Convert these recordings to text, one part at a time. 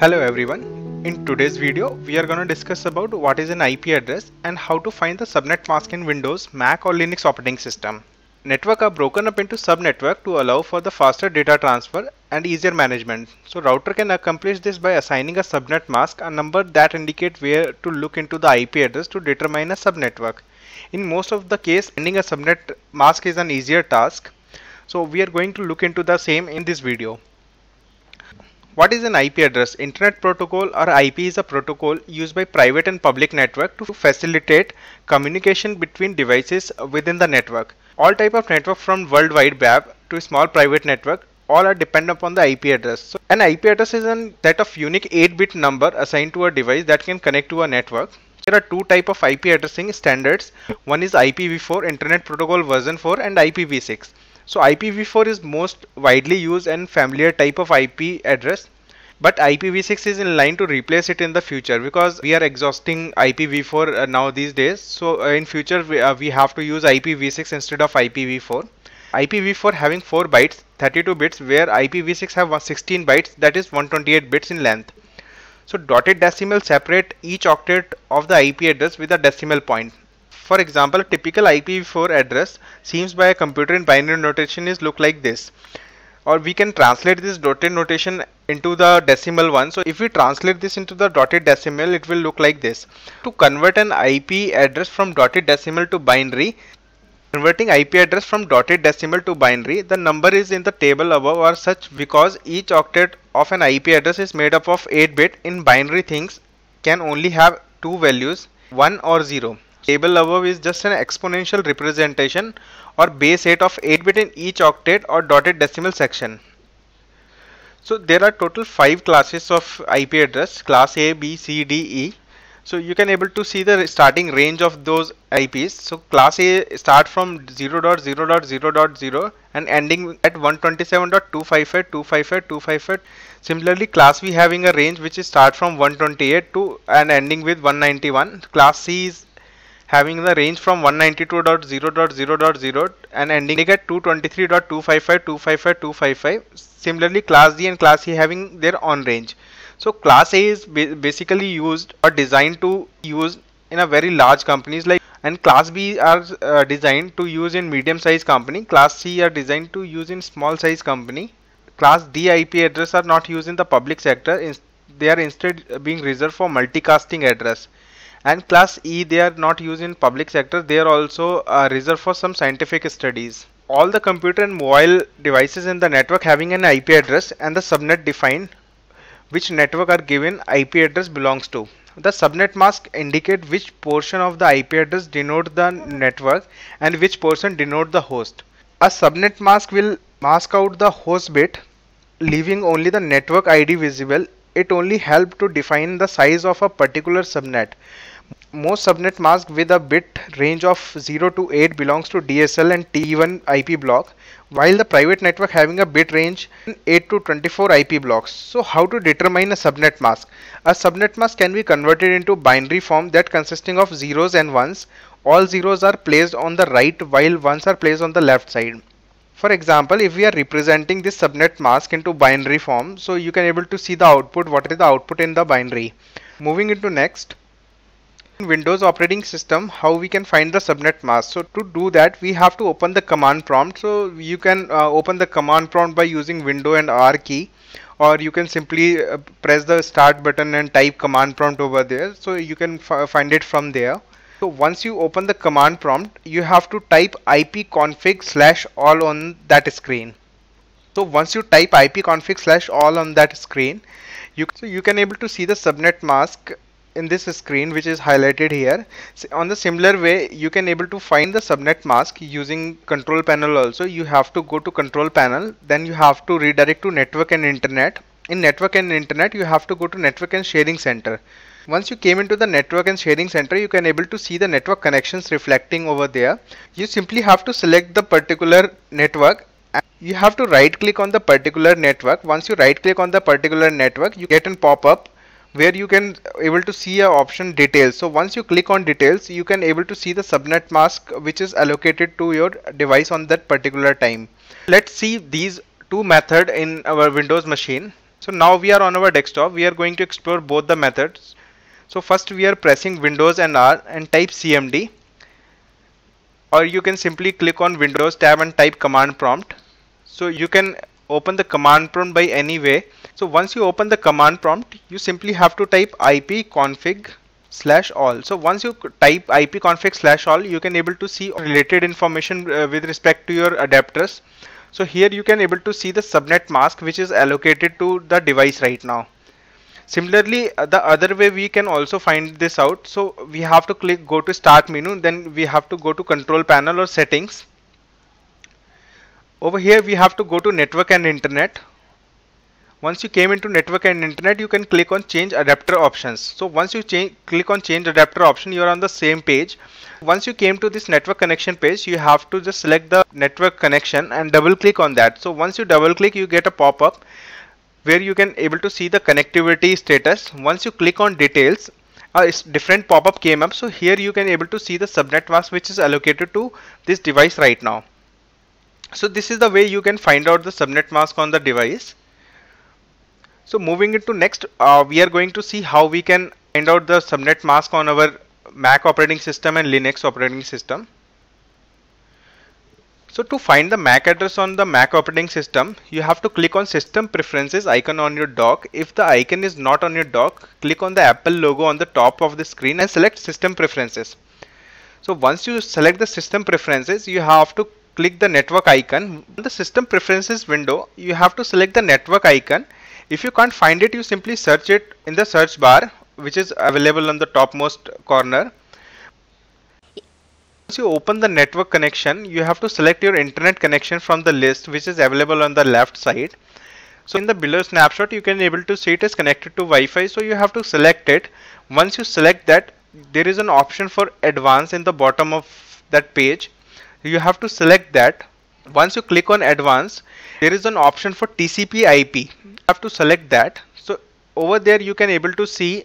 Hello everyone. In today's video, we are going to discuss about what is an IP address and how to find the subnet mask in Windows, Mac or Linux operating system. Network are broken up into subnetwork to allow for the faster data transfer and easier management. So router can accomplish this by assigning a subnet mask, a number that indicate where to look into the IP address to determine a subnetwork. In most of the case, finding a subnet mask is an easier task. So we are going to look into the same in this video. What is an IP address? Internet protocol or IP is a protocol used by private and public network to facilitate communication between devices within the network. All type of network from World Wide Web to small private network all are dependent upon the IP address. So an IP address is a set of unique 8-bit number assigned to a device that can connect to a network. There are two type of IP addressing standards. One is IPv4 Internet Protocol version 4 and IPv6. So IPv4 is most widely used and familiar type of IP address but IPv6 is in line to replace it in the future because we are exhausting IPv4 uh, now these days. So uh, in future we, uh, we have to use IPv6 instead of IPv4. IPv4 having 4 bytes 32 bits where IPv6 have 16 bytes that is 128 bits in length. So dotted decimal separate each octet of the IP address with a decimal point for example, a typical IPv4 address seems by a computer in binary notation is look like this or we can translate this dotted notation into the decimal one. So if we translate this into the dotted decimal, it will look like this. To convert an IP address from dotted decimal to binary, converting IP address from dotted decimal to binary, the number is in the table above or such because each octet of an IP address is made up of 8 bit. In binary things can only have two values 1 or 0. Table above is just an exponential representation or base 8 of 8 bit in each octet or dotted decimal section. So there are total 5 classes of IP address class A, B, C, D, E. So you can able to see the starting range of those IPs. So class A start from 0.0.0.0 and ending at 127.255.255.255. Similarly class B having a range which is start from 128 to and ending with 191. Class C is having the range from 192.0.0.0 and ending at 223.255.255.255. Similarly, class D and class E having their own range. So class A is basically used or designed to use in a very large companies like and class B are uh, designed to use in medium size company. Class C are designed to use in small size company. Class D IP address are not used in the public sector. In they are instead being reserved for multicasting address and class E they are not used in public sector they are also uh, reserved for some scientific studies all the computer and mobile devices in the network having an IP address and the subnet defined which network are given IP address belongs to. The subnet mask indicate which portion of the IP address denote the network and which portion denote the host. A subnet mask will mask out the host bit leaving only the network ID visible it only help to define the size of a particular subnet. Most subnet mask with a bit range of 0 to 8 belongs to DSL and T1 IP block, while the private network having a bit range 8 to 24 IP blocks. So how to determine a subnet mask? A subnet mask can be converted into binary form that consisting of zeros and ones. All zeros are placed on the right while ones are placed on the left side. For example, if we are representing this subnet mask into binary form, so you can able to see the output, what is the output in the binary. Moving into next, Windows operating system, how we can find the subnet mask. So to do that, we have to open the command prompt. So you can uh, open the command prompt by using window and R key or you can simply uh, press the start button and type command prompt over there. So you can find it from there. So once you open the command prompt, you have to type ipconfig slash all on that screen. So once you type ipconfig slash all on that screen, you, so you can able to see the subnet mask in this screen which is highlighted here so on the similar way you can able to find the subnet mask using control panel also you have to go to control panel then you have to redirect to network and internet in network and internet you have to go to network and sharing center once you came into the network and Sharing center, you can able to see the network connections reflecting over there. You simply have to select the particular network you have to right click on the particular network once you right click on the particular network you get a pop-up where you can able to see a option details so once you click on details you can able to see the subnet mask which is allocated to your device on that particular time let's see these two method in our windows machine so now we are on our desktop we are going to explore both the methods so first we are pressing windows and r and type cmd or you can simply click on windows tab and type command prompt so you can open the command prompt by any way so once you open the command prompt you simply have to type ip config slash all so once you type ip config slash all you can able to see related information uh, with respect to your adapters so here you can able to see the subnet mask which is allocated to the device right now similarly uh, the other way we can also find this out so we have to click go to start menu then we have to go to control panel or settings over here we have to go to network and internet once you came into network and internet you can click on change adapter options so once you change, click on change adapter option you are on the same page once you came to this network connection page you have to just select the network connection and double click on that so once you double click you get a pop-up where you can able to see the connectivity status. Once you click on details, a uh, different pop-up came up. So here you can able to see the subnet mask which is allocated to this device right now. So this is the way you can find out the subnet mask on the device. So moving into next, uh, we are going to see how we can find out the subnet mask on our Mac operating system and Linux operating system. So to find the MAC address on the MAC operating system, you have to click on system preferences icon on your dock. If the icon is not on your dock, click on the Apple logo on the top of the screen and select system preferences. So once you select the system preferences, you have to click the network icon. In the system preferences window, you have to select the network icon. If you can't find it, you simply search it in the search bar, which is available on the topmost corner. Once you open the network connection, you have to select your internet connection from the list which is available on the left side. So in the below snapshot, you can able to see it is connected to Wi-Fi. So you have to select it. Once you select that, there is an option for advanced in the bottom of that page. You have to select that. Once you click on advanced, there is an option for TCP IP. You have to select that. So over there you can able to see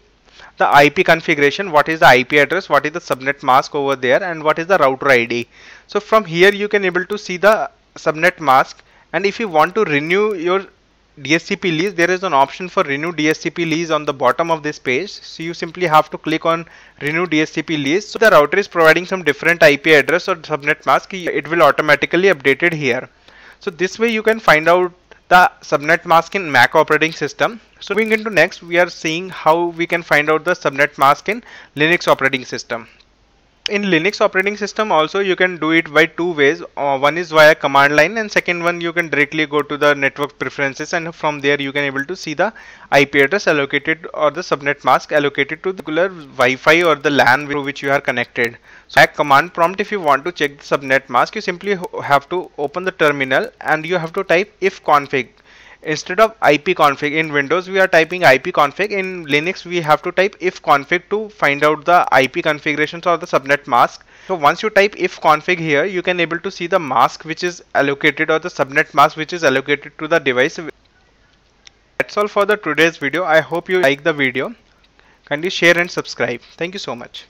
the IP configuration, what is the IP address, what is the subnet mask over there and what is the router ID. So from here you can able to see the subnet mask and if you want to renew your DSCP lease, there is an option for renew DSCP lease on the bottom of this page. So you simply have to click on renew DSCP lease. So the router is providing some different IP address or subnet mask. It will automatically update it here. So this way you can find out the subnet mask in Mac operating system. So moving into next, we are seeing how we can find out the subnet mask in Linux operating system in Linux operating system also you can do it by two ways uh, one is via command line and second one you can directly go to the network preferences and from there you can able to see the IP address allocated or the subnet mask allocated to the particular Wi-Fi or the LAN through which you are connected. So at command prompt if you want to check the subnet mask you simply have to open the terminal and you have to type if config instead of ipconfig in windows we are typing ipconfig in linux we have to type ifconfig to find out the ip configurations or the subnet mask so once you type ifconfig here you can able to see the mask which is allocated or the subnet mask which is allocated to the device that's all for the today's video i hope you like the video kindly share and subscribe thank you so much